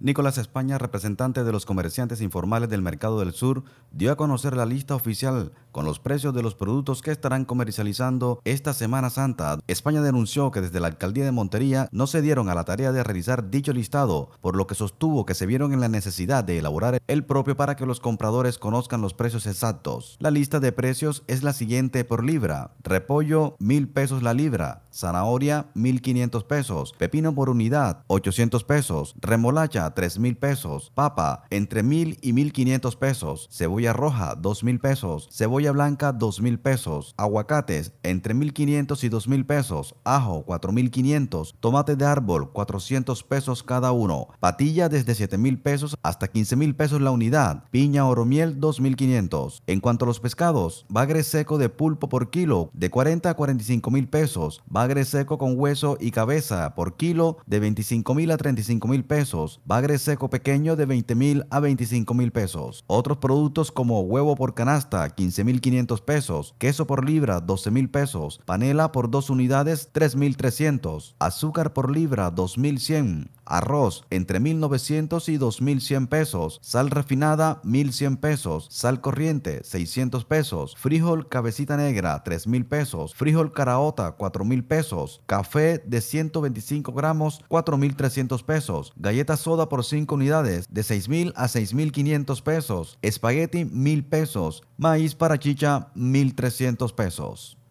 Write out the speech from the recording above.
Nicolás España, representante de los comerciantes informales del Mercado del Sur, dio a conocer la lista oficial con los precios de los productos que estarán comercializando esta Semana Santa. España denunció que desde la alcaldía de Montería no se dieron a la tarea de realizar dicho listado, por lo que sostuvo que se vieron en la necesidad de elaborar el propio para que los compradores conozcan los precios exactos. La lista de precios es la siguiente por libra. Repollo, mil pesos la libra. Zanahoria, 1.500 pesos. Pepino por unidad, 800 pesos. Remolacha, 3 mil pesos, papa entre mil y 1500 pesos, cebolla roja 2 mil pesos, cebolla blanca 2 mil pesos, aguacates entre 1500 y 2 mil pesos, ajo 4500, tomate de árbol 400 pesos cada uno, patilla desde 7 mil pesos hasta 15 mil pesos la unidad, piña miel 2500. En cuanto a los pescados, bagre seco de pulpo por kilo de 40 a 45 mil pesos, bagre seco con hueso y cabeza por kilo de 25 a 35 mil pesos, bagre seco pequeño de 20 mil a 25 mil pesos. Otros productos como huevo por canasta, 15 mil 500 pesos, queso por libra, 12 mil pesos, panela por dos unidades, 3 mil 300, azúcar por libra, 2,100. mil Arroz, entre 1900 y 2100 pesos. Sal refinada, 1100 pesos. Sal corriente, 600 pesos. Frijol cabecita negra, 3000 pesos. Frijol caraota, 4000 pesos. Café de 125 gramos, 4300 pesos. Galleta soda por 5 unidades, de 6000 a 6500 pesos. Espagueti, 1000 pesos. Maíz para chicha, 1300 pesos.